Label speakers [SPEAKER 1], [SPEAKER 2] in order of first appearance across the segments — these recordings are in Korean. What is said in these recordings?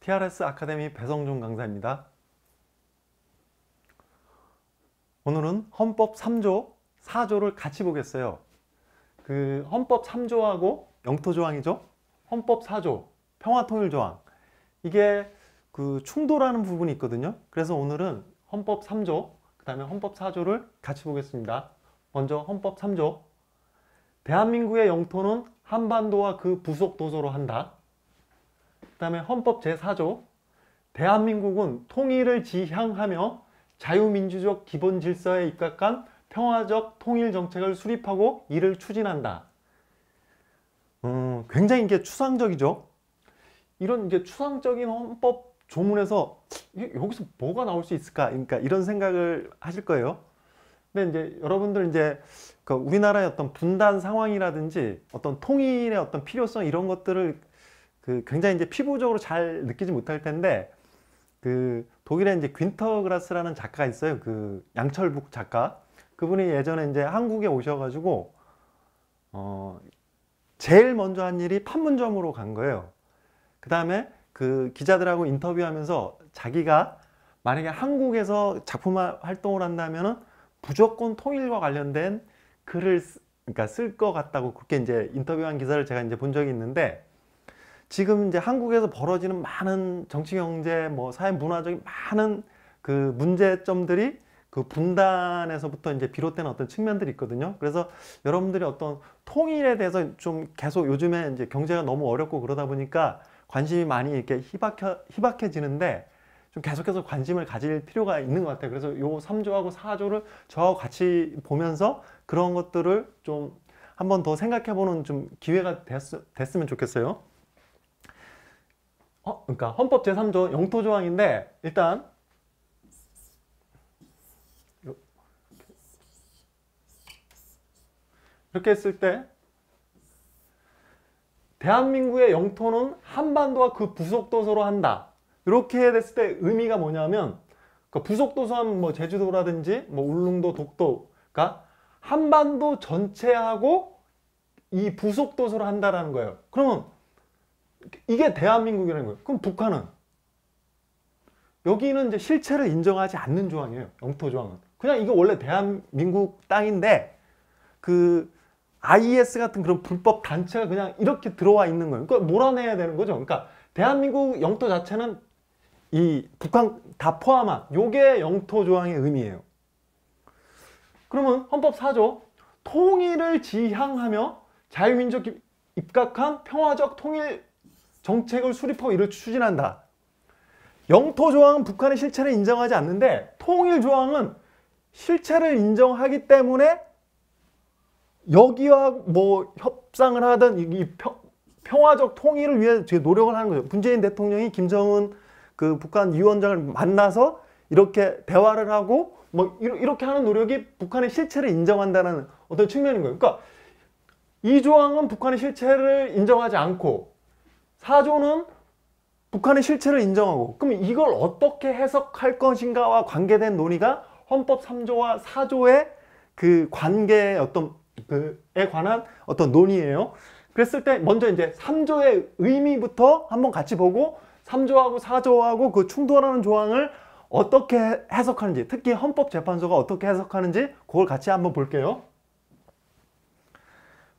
[SPEAKER 1] TRS 아카데미 배성종 강사입니다. 오늘은 헌법 3조, 4조를 같이 보겠어요. 그 헌법 3조하고 영토조항이죠. 헌법 4조, 평화통일조항. 이게 그 충돌하는 부분이 있거든요. 그래서 오늘은 헌법 3조, 그 다음에 헌법 4조를 같이 보겠습니다. 먼저 헌법 3조. 대한민국의 영토는 한반도와 그 부속 도서로 한다. 그 다음에 헌법 제4조 대한민국은 통일을 지향하며 자유민주적 기본 질서에 입각한 평화적 통일 정책을 수립하고 이를 추진한다. 음, 굉장히 이게 추상적이죠. 이런 이게 추상적인 헌법 조문에서 여기서 뭐가 나올 수 있을까? 그러니까 이런 생각을 하실 거예요. 근데 이제 여러분들 이제 그 우리나라의 어떤 분단 상황이라든지 어떤 통일의 어떤 필요성 이런 것들을 그 굉장히 이제 피부적으로 잘 느끼지 못할 텐데 그 독일에 이제 귄터그라스라는 작가가 있어요. 그 양철북 작가. 그분이 예전에 이제 한국에 오셔가지고 어 제일 먼저 한 일이 판문점으로 간 거예요. 그 다음에 그 기자들하고 인터뷰하면서 자기가 만약에 한국에서 작품 활동을 한다면 무조건 통일과 관련된 글을 쓰, 그러니까 쓸 것 같다고 그렇게 이제 인터뷰한 기사를 제가 이제 본 적이 있는데 지금 이제 한국에서 벌어지는 많은 정치 경제 뭐 사회 문화적인 많은 그 문제점들이 그 분단에서부터 이제 비롯된 어떤 측면들이 있거든요. 그래서 여러분들이 어떤 통일에 대해서 좀 계속 요즘에 이제 경제가 너무 어렵고 그러다 보니까 관심이 많이 이렇게 희박해, 희박해지는데 좀 계속해서 관심을 가질 필요가 있는 것 같아요. 그래서 요 3조하고 4조를 저와 같이 보면서 그런 것들을 좀 한번 더 생각해 보는 좀 기회가 됐, 됐으면 좋겠어요. 허, 어, 그러니까 헌법 제3조 영토 조항인데 일단 이렇게 했을 때 대한민국의 영토는 한반도와 그 부속도서로 한다. 이렇게 됐을 때 의미가 뭐냐면 그 부속도서한 뭐 제주도라든지 뭐 울릉도, 독도가 한반도 전체하고 이 부속도서로 한다라는 거예요. 그러면 이게 대한민국이라는 거예요. 그럼 북한은? 여기는 이제 실체를 인정하지 않는 조항이에요. 영토 조항은. 그냥 이거 원래 대한민국 땅인데 그 IS e 같은 그런 불법 단체가 그냥 이렇게 들어와 있는 거예요. 그러니까 몰아내야 되는 거죠. 그러니까 대한민국 영토 자체는 이 북한 다 포함한 요게 영토 조항의 의미예요. 그러면 헌법 4조 통일을 지향하며 자유민족 입각한 평화적 통일 정책을 수립하고 이를 추진한다. 영토 조항은 북한의 실체를 인정하지 않는데 통일 조항은 실체를 인정하기 때문에 여기와 뭐 협상을 하든 이 평, 평화적 통일을 위해 노력을 하는 거죠. 문재인 대통령이 김정은 그 북한 위원장을 만나서 이렇게 대화를 하고 뭐 이렇게 하는 노력이 북한의 실체를 인정한다는 어떤 측면인 거예요. 그러니까 이 조항은 북한의 실체를 인정하지 않고 사조는 북한의 실체를 인정하고 그럼 이걸 어떻게 해석할 것인가와 관계된 논의가 헌법 3조와 4조의 그 관계 에 어떤 그에 관한 어떤 논의예요. 그랬을 때 먼저 이제 3조의 의미부터 한번 같이 보고 3조하고 4조하고 그 충돌하는 조항을 어떻게 해석하는지 특히 헌법재판소가 어떻게 해석하는지 그걸 같이 한번 볼게요.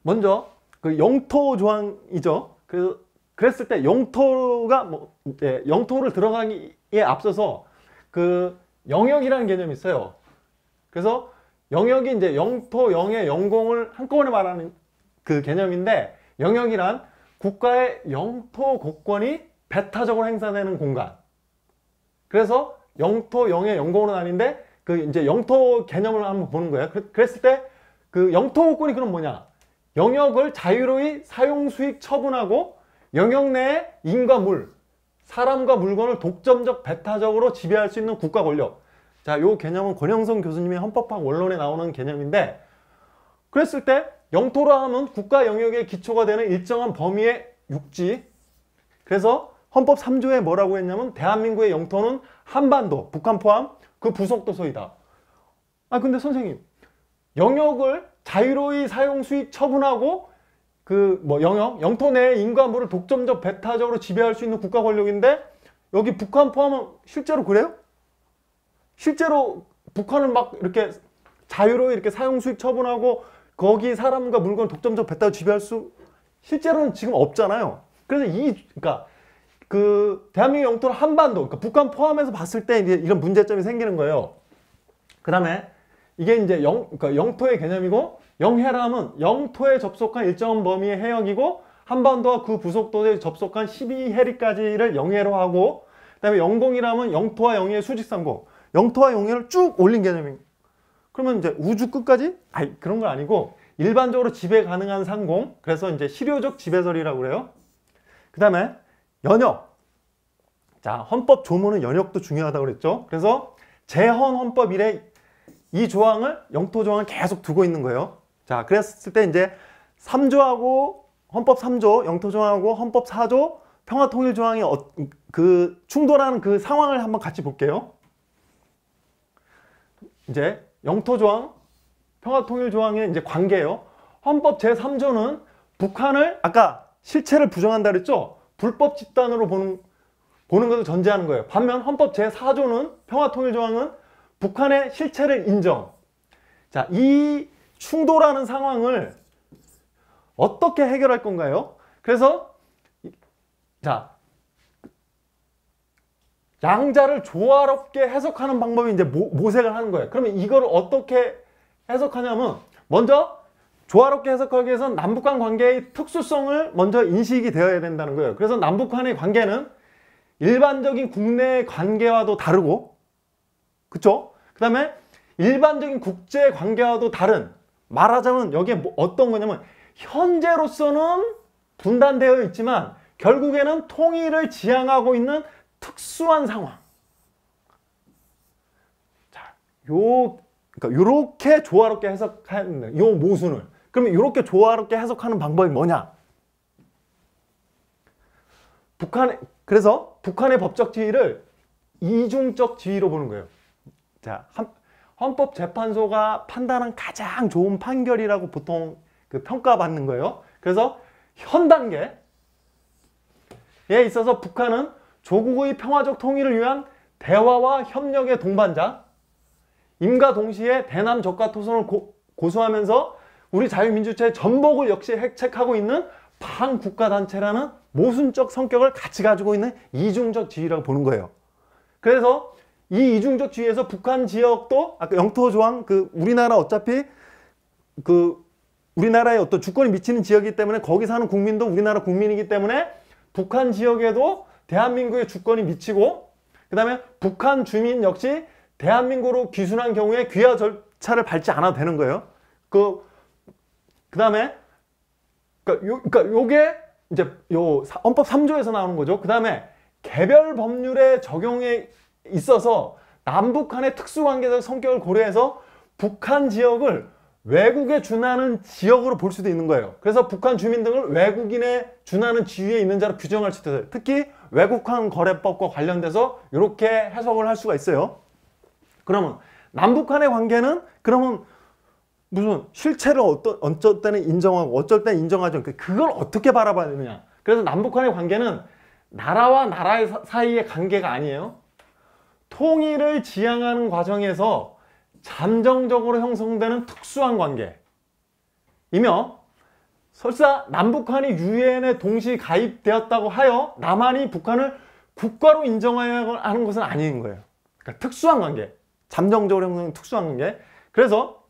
[SPEAKER 1] 먼저 그 영토 조항이죠. 그래서 그랬을 때 영토가 뭐 예, 영토를 들어가기에 앞서서 그 영역이라는 개념이 있어요. 그래서 영역이 이제 영토, 영해 영공을 한꺼번에 말하는 그 개념인데 영역이란 국가의 영토 고권이 배타적으로 행사되는 공간. 그래서 영토, 영해 영공으로 나뉘는데 그 이제 영토 개념을 한번 보는 거예요. 그랬을 때 그 영토 고권이 그럼 뭐냐? 영역을 자유로이 사용 수익 처분하고 영역 내에 인과 물, 사람과 물건을 독점적, 배타적으로 지배할 수 있는 국가 권력. 자, 요 개념은 권영성 교수님의 헌법학 원론에 나오는 개념인데 그랬을 때영토로 함은 국가 영역의 기초가 되는 일정한 범위의 육지 그래서 헌법 3조에 뭐라고 했냐면 대한민국의 영토는 한반도, 북한 포함 그 부속도 서이다아 근데 선생님 영역을 자유로이 사용 수익 처분하고 그뭐 영역, 영토 내의 인과물을 독점적 배타적으로 지배할 수 있는 국가 권력인데 여기 북한 포함은 실제로 그래요? 실제로 북한을 막 이렇게 자유로 이렇게 사용 수익 처분하고 거기 사람과 물건 독점적 배타 지배할 수 실제로는 지금 없잖아요. 그래서 이 그러니까 그 대한민국 영토를 한반도 그러니까 북한 포함해서 봤을 때 이제 이런 문제점이 생기는 거예요. 그다음에 이게 이제 영 그러니까 영토의 개념이고 영해람은 영토에 접속한 일정 범위의 해역이고 한반도와 그 부속도에 접속한 12해리까지를 영해로 하고 그다음에 영공이라면 영토와 영해의 수직상공 영토와 영해를 쭉 올린 개념입니다. 그러면 이제 우주 끝까지? 아니 그런 건 아니고 일반적으로 지배 가능한 상공 그래서 이제 실효적 지배설이라고 그래요. 그 다음에 연역 자 헌법 조문은 연역도 중요하다고 그랬죠. 그래서 재헌 헌법 이래 이 조항을 영토 조항을 계속 두고 있는 거예요. 자, 그랬을 때 이제 3조하고 헌법 3조, 영토조항하고 헌법 4조, 평화통일조항이 어, 그 충돌하는 그 상황을 한번 같이 볼게요. 이제 영토조항, 평화통일조항의 이제 관계예요. 헌법 제3조는 북한을 아까 실체를 부정한다 그랬죠? 불법 집단으로 보는 보는 것을 전제하는 거예요. 반면 헌법 제4조는 평화통일조항은 북한의 실체를 인정. 자, 이 충돌하는 상황을 어떻게 해결할 건가요? 그래서 자 양자를 조화롭게 해석하는 방법이 이제 모, 색을 하는 거예요. 그러면 이걸 어떻게 해석하냐면 먼저 조화롭게 해석하기 위해서는 남북한 관계의 특수성을 먼저 인식이 되어야 된다는 거예요. 그래서 남북한의 관계는 일반적인 국내 관계와도 다르고 그쵸? 그 다음에 일반적인 국제 관계와도 다른 말하자면 여기에 뭐 어떤 거냐면 현재로서는 분단되어 있지만 결국에는 통일을 지향하고 있는 특수한 상황. 자, 요 그러니까 요렇게 조화롭게 해석하는 요 모순을 그러면 요렇게 조화롭게 해석하는 방법이 뭐냐? 북한 그래서 북한의 법적 지위를 이중적 지위로 보는 거예요. 자, 한, 헌법재판소가 판단한 가장 좋은 판결이라고 보통 그 평가받는 거예요. 그래서 현 단계에 있어서 북한은 조국의 평화적 통일을 위한 대화와 협력의 동반자 임과 동시에 대남 적과 토선을 고, 수하면서 우리 자유민주체의 전복을 역시 핵책하고 있는 반국가단체라는 모순적 성격을 같이 가지고 있는 이중적 지위라고 보는 거예요. 그래서 이 이중적 주의에서 북한 지역도 아까 그 영토 조항 그 우리나라 어차피 그 우리나라의 어떤 주권이 미치는 지역이기 때문에 거기 사는 국민도 우리나라 국민이기 때문에 북한 지역에도 대한민국의 주권이 미치고 그 다음에 북한 주민 역시 대한민국으로 귀순한 경우에 귀하 절차를 밟지 않아도 되는 거예요. 그, 그 다음에, 그니까 요, 그니까 요게 이제 요 헌법 3조에서 나오는 거죠. 그 다음에 개별 법률의 적용에 있어서 남북한의 특수관계적 성격을 고려해서 북한 지역을 외국에 준하는 지역으로 볼 수도 있는 거예요. 그래서 북한 주민 등을 외국인에 준하는 지위에 있는 자로 규정할 수도 있어요. 특히 외국한 거래법과 관련돼서 이렇게 해석을 할 수가 있어요. 그러면 남북한의 관계는 그러면 무슨 실체를 어떤 어쩔 때는 인정하고 어쩔 때는 인정하죠 그걸 어떻게 바라봐야 되느냐. 그래서 남북한의 관계는 나라와 나라 사이의 관계가 아니에요. 통일을 지향하는 과정에서 잠정적으로 형성되는 특수한 관계이며 설사 남북한이 유엔에 동시 가입되었다고 하여 남한이 북한을 국가로 인정하는 것은 아닌 거예요. 그러니까 특수한 관계, 잠정적으로 형성된 특수한 관계. 그래서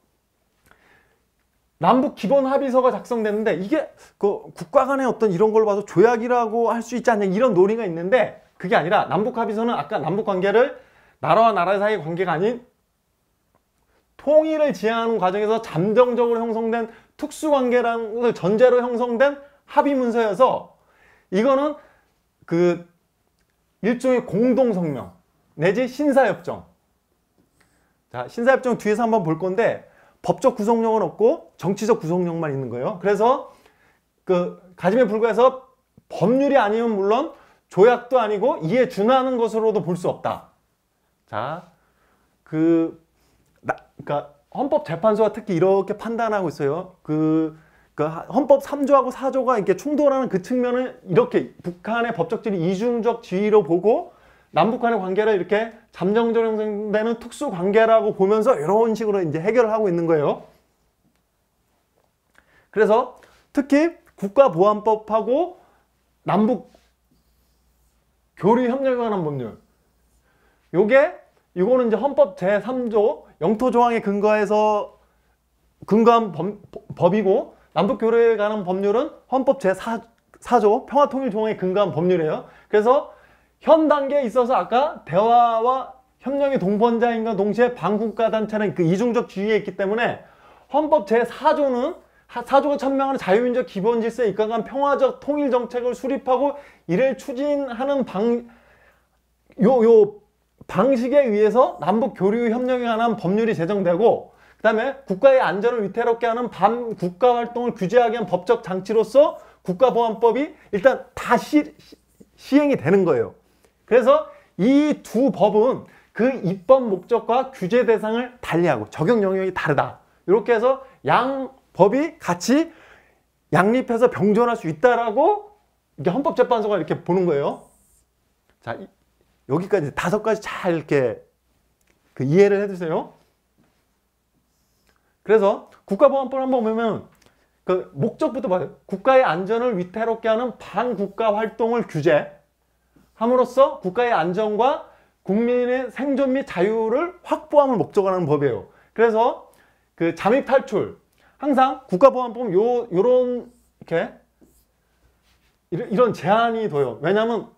[SPEAKER 1] 남북 기본 합의서가 작성됐는데 이게 그 국가 간의 어떤 이런 걸봐도 조약이라고 할 수 있지 않냐 이런 논의가 있는데 그게 아니라 남북 합의서는 아까 남북 관계를 나라와 나라 사이의 관계가 아닌 통일을 지향하는 과정에서 잠정적으로 형성된 특수관계라는 것을 전제로 형성된 합의문서여서 이거는 그 일종의 공동성명 내지 신사협정 자 신사협정 뒤에서 한번 볼 건데 법적 구속력은 없고 정치적 구속력만 있는 거예요 그래서 그 가짐에 불과해서 법률이 아니면 물론 조약도 아니고 이에 준하는 것으로도 볼 수 없다 자, 그, 나, 그러니까 헌법재판소가 특히 이렇게 판단하고 있어요. 그, 그 헌법 3조하고 4조가 이렇게 충돌하는 그 측면을 이렇게 북한의 법적질이 이중적 지위로 보고 남북한의 관계를 이렇게 잠정적으되는 특수 관계라고 보면서 이런 식으로 이제 해결을 하고 있는 거예요. 그래서 특히 국가보안법하고 남북 교류 협력에 관한 법률 요게 이거는 이제 헌법 제3조 영토조항에 근거해서 근거한 범, 법이고 남북교류에 관한 법률은 헌법 제4조 평화통일조항에 근거한 법률이에요. 그래서 현 단계에 있어서 아까 대화와 협력의 동반자인과 동시에 반국가 단체는 그 이중적 지위에 있기 때문에 헌법 제4조는 사조가 천명하는 자유민족 기본질서에 입각한 평화적 통일정책을 수립하고 이를 추진하는 방, 요, 요 방식에 의해서 남북 교류 협력에 관한 법률이 제정되고 그 다음에 국가의 안전을 위태롭게 하는 반 국가 활동을 규제하기위한 법적 장치로서 국가보안법이 일단 다 시, 시행이 되는 거예요. 그래서 이 두 법은 그 입법 목적과 규제 대상을 달리하고 적용 영역이 다르다. 이렇게 해서 양 법이 같이 양립해서 병존할 수 있다라고 이게 헌법재판소가 이렇게 보는 거예요. 자, 여기까지 다섯 가지 잘 이렇게 그 이해를 해주세요. 그래서 국가보안법 을 한번 보면 그 목적부터 봐요. 국가의 안전을 위태롭게 하는 반국가 활동을 규제함으로써 국가의 안전과 국민의 생존 및 자유를 확보함을 목적으로 하는 법이에요. 그래서 그 잠입 탈출 항상 국가보안법 요 요런 이렇게 이런 제한이 둬요. 왜냐하면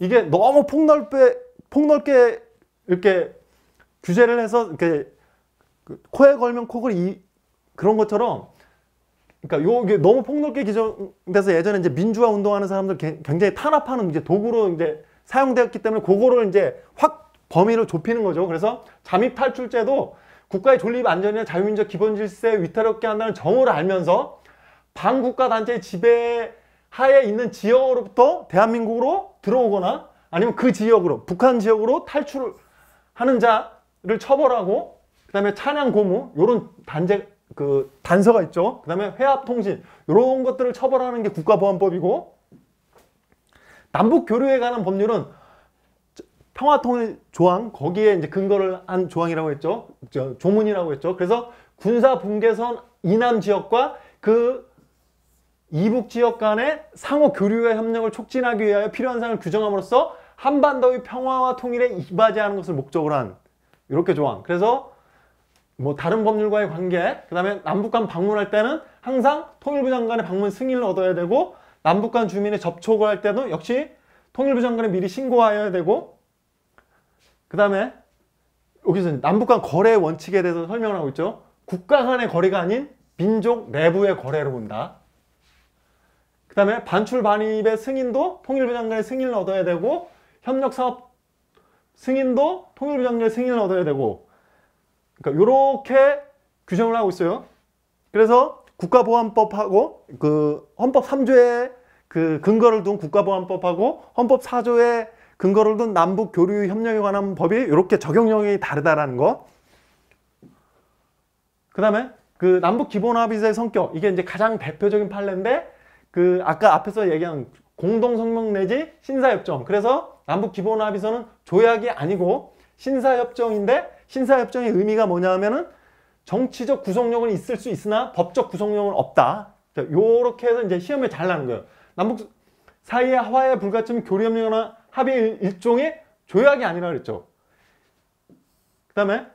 [SPEAKER 1] 이게 너무 폭넓게, 폭넓게 이렇게 규제를 해서 이렇게 그 코에 걸면 코걸이 그런 것처럼 그러니까 요게 너무 폭넓게 기정돼서 예전에 이제 민주화 운동하는 사람들 굉장히 탄압하는 이제 도구로 이제 사용되었기 때문에 그거를 이제 확 범위를 좁히는 거죠. 그래서 잠입 탈출제도 국가의 존립 안전이나 자유민주적 기본 질서에 위태롭게 한다는 정의를 알면서 반국가 단체의 지배 하에 있는 지역으로부터 대한민국으로 들어오거나 아니면 그 지역으로 북한 지역으로 탈출하는 자를 처벌하고 그다음에 찬양 고무 요런 단제 그 단서가 있죠. 그다음에 회합 통신 요런 것들을 처벌하는 게 국가보안법이고 남북 교류에 관한 법률은 평화통일 조항 거기에 이제 근거를 한 조항이라고 했죠. 조문이라고 했죠. 그래서 군사 분계선 이남 지역과 그 이북 지역 간의 상호 교류와 협력을 촉진하기 위하여 필요한 사항을 규정함으로써 한반도의 평화와 통일에 이바지하는 것을 목적으로 한 이렇게 조항. 그래서 뭐 다른 법률과의 관계, 그 다음에 남북 간 방문할 때는 항상 통일부 장관의 방문 승인을 얻어야 되고 남북 간 주민의 접촉을 할 때도 역시 통일부 장관에 미리 신고하여야 되고 그 다음에 여기서 남북 간 거래 원칙에 대해서 설명을 하고 있죠. 국가 간의 거래가 아닌 민족 내부의 거래로 본다. 그 다음에 반출 반입의 승인도 통일부 장관의 승인을 얻어야 되고 협력사업 승인도 통일부 장관의 승인을 얻어야 되고 그러니까 이렇게 규정을 하고 있어요. 그래서 국가보안법하고 그 헌법 3조에 그 근거를 둔 국가보안법하고 헌법 4조에 근거를 둔 남북 교류 협력에 관한 법이 이렇게 적용 영이 다르다라는 거. 그다음에 그 남북 기본 합의의 성격 이게 이제 가장 대표적인 판례인데 그 아까 앞에서 얘기한 공동성명 내지 신사협정 그래서 남북 기본합의서는 조약이 아니고 신사협정인데 신사협정의 의미가 뭐냐 하면은 정치적 구속력은 있을 수 있으나 법적 구속력은 없다 요렇게 해서 이제 시험에 잘 나는 거예요 남북 사이의 화해 불가침 교류협력이나 합의 일종의 조약이 아니라 그랬죠 그 다음에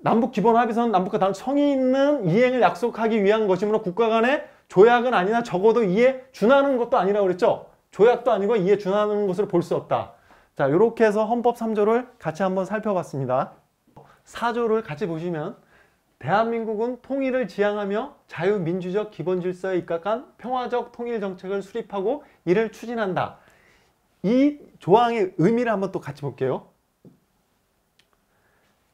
[SPEAKER 1] 남북 기본합의서는 남북과 다른 성의 있는 이행을 약속하기 위한 것이므로 국가 간의 조약은 아니나 적어도 이에 준하는 것도 아니라고 그랬죠. 조약도 아니고 이에 준하는 것을볼 수 없다. 자, 이렇게 해서 헌법 3조를 같이 한번 살펴봤습니다. 4조를 같이 보시면 대한민국은 통일을 지향하며 자유민주적 기본질서에 입각한 평화적 통일정책을 수립하고 이를 추진한다. 이 조항의 의미를 한번 또 같이 볼게요.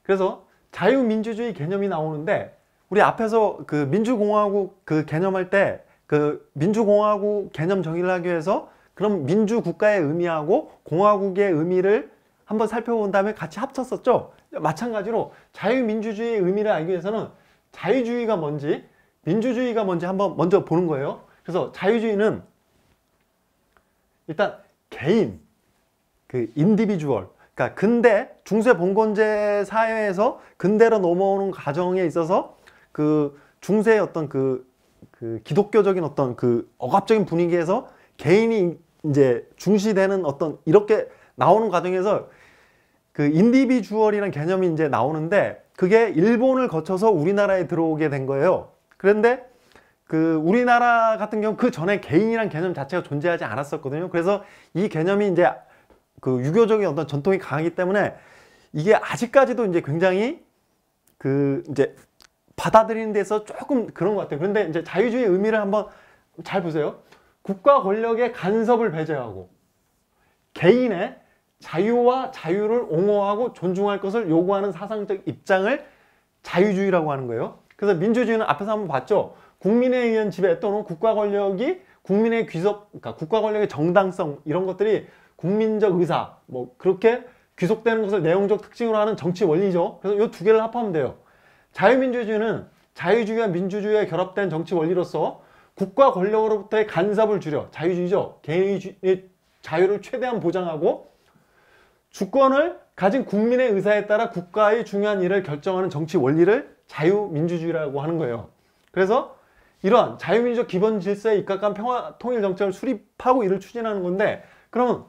[SPEAKER 1] 그래서 자유민주주의 개념이 나오는데 우리 앞에서 그 민주공화국 그 개념할 때 그 민주공화국 개념 정의를 하기 위해서 그럼 민주국가의 의미하고 공화국의 의미를 한번 살펴본 다음에 같이 합쳤었죠. 마찬가지로 자유민주주의의 의미를 알기 위해서는 자유주의가 뭔지 민주주의가 뭔지 한번 먼저 보는 거예요. 그래서 자유주의는 일단 개인, 그 인디비주얼, 그러니까 근대 중세 봉건제 사회에서 근대로 넘어오는 과정에 있어서 그 중세의 어떤 그, 그 기독교적인 어떤 그 억압적인 분위기에서 개인이 이제 중시되는 어떤 이렇게 나오는 과정에서 그 인디비주얼이란 개념이 이제 나오는데 그게 일본을 거쳐서 우리나라에 들어오게 된 거예요. 그런데 그 우리나라 같은 경우 그 전에 개인이란 개념 자체가 존재하지 않았었거든요. 그래서 이 개념이 이제 그 유교적인 어떤 전통이 강하기 때문에 이게 아직까지도 이제 굉장히 그 이제 받아들이는 데서 조금 그런 것 같아요. 그런데 이제 자유주의 의미를 한번 잘 보세요. 국가 권력의 간섭을 배제하고 개인의 자유와 자유를 옹호하고 존중할 것을 요구하는 사상적 입장을 자유주의라고 하는 거예요. 그래서 민주주의는 앞에서 한번 봤죠. 국민에 의한 지배 또는 국가 권력이 국민의 귀속, 그러니까 국가 권력의 정당성 이런 것들이 국민적 의사 뭐 그렇게 귀속되는 것을 내용적 특징으로 하는 정치 원리죠. 그래서 이 두 개를 합하면 돼요. 자유민주주의는 자유주의와 민주주의의 결합된 정치 원리로서 국가 권력으로부터의 간섭을 줄여 자유주의죠. 개인의 자유를 최대한 보장하고 주권을 가진 국민의 의사에 따라 국가의 중요한 일을 결정하는 정치 원리를 자유민주주의라고 하는 거예요. 그래서 이러한 자유민주적 기본 질서에 입각한 평화 통일 정책을 수립하고 이를 추진하는 건데 그러면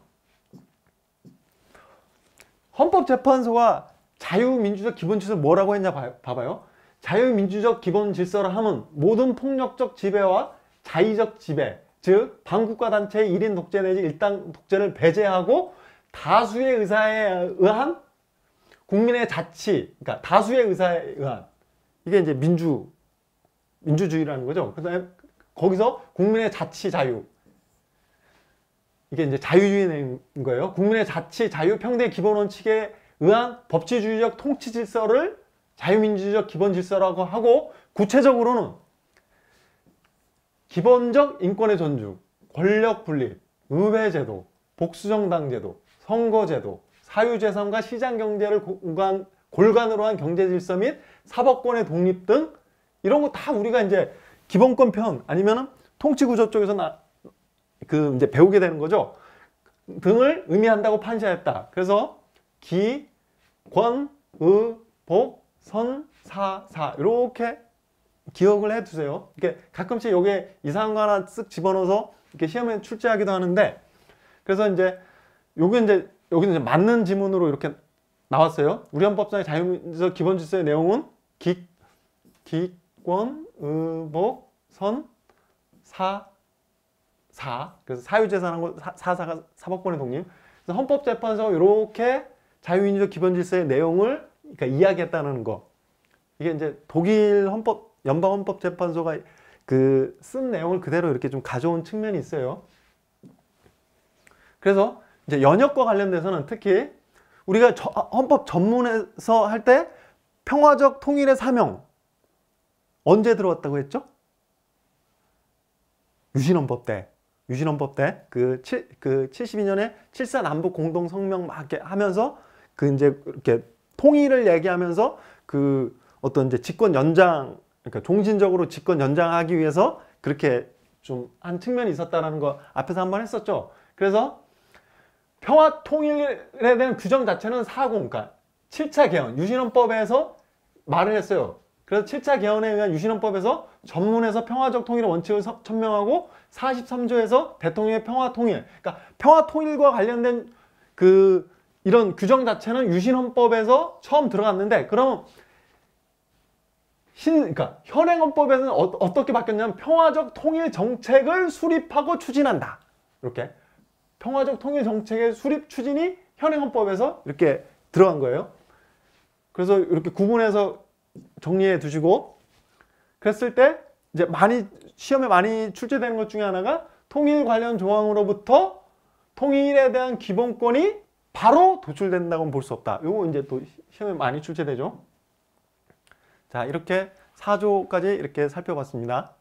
[SPEAKER 1] 헌법재판소와 자유민주적 기본 질서 뭐라고 했냐 봐, 봐봐요. 자유민주적 기본 질서라 함은 모든 폭력적 지배와 자의적 지배, 즉 반국가 단체의 1인 독재 내지 일당 독재를 배제하고 다수의 의사에 의한 국민의 자치, 그러니까 다수의 의사에 의한 이게 이제 민주 민주주의라는 거죠. 그다음에 거기서 국민의 자치 자유 이게 이제 자유주의인 거예요. 국민의 자치 자유 평등 기본 원칙에 의한 법치주의적 통치 질서를 자유민주주의적 기본 질서라고 하고 구체적으로는 기본적 인권의 존중, 권력 분립, 의회 제도, 복수정당 제도, 선거 제도, 사유재산과 시장경제를 골간, 골간으로 한 경제질서 및 사법권의 독립 등 이런 거 다 우리가 이제 기본권 편 아니면 통치구조 쪽에서 나, 그 이제 배우게 되는 거죠. 등을 의미한다고 판시하였다. 그래서 기, 권, 의, 복, 선, 사, 사 이렇게 기억을 해두세요. 이렇게 가끔씩 여기에 이상한 거 하나 쓱 집어넣어서 이렇게 시험에 출제하기도 하는데 그래서 이제 요게 이제 여기는 이제 맞는 지문으로 이렇게 나왔어요. 우리헌법상의 자유민주 주의 기본 질서의 내용은 기, 기, 권, 의복, 선, 사, 사. 그래서 사유재산하고 사, 사사가 사법권의 독립. 헌법재판소 이렇게 자유민주적 기본질서의 내용을 그러니까 이야기했다는 거. 이게 이제 독일 헌법 연방 헌법 재판소가 그 쓴 내용을 그대로 이렇게 좀 가져온 측면이 있어요. 그래서 이제 연역과 관련돼서는 특히 우리가 저, 헌법 전문에서 할 때 평화적 통일의 사명 언제 들어왔다고 했죠? 유신헌법 때 유신헌법 때그 그 72년에 그 7사 남북 공동성명 막 하면서 그 이제 이렇게 통일을 얘기하면서 그 어떤 이제 집권 연장 그러니까 종신적으로 집권 연장하기 위해서 그렇게 좀 한 측면이 있었다라는 거 앞에서 한번 했었죠. 그래서 평화 통일에 대한 규정 자체는 사공과 러 그러니까 7차 개헌, 유신헌법에서 말을 했어요. 그래서 7차 개헌에 의한 유신헌법에서 전문에서 평화적 통일의 원칙을 천명하고 43조에서 대통령의 평화 통일, 그러니까 평화 통일과 관련된 그 이런 규정 자체는 유신헌법에서 처음 들어갔는데 그럼 신, 그러니까 현행헌법에는 어, 떻게 바뀌었냐면 평화적 통일 정책을 수립하고 추진한다. 이렇게 평화적 통일 정책의 수립 추진이 현행헌법에서 이렇게 들어간 거예요. 그래서 이렇게 구분해서 정리해 두시고 그랬을 때 이제 많이 시험에 많이 출제되는 것 중에 하나가 통일 관련 조항으로부터 통일에 대한 기본권이 바로 도출된다고는 볼수 없다. 요거 이제 또 시험에 많이 출제되죠. 자, 이렇게 4조까지 이렇게 살펴봤습니다.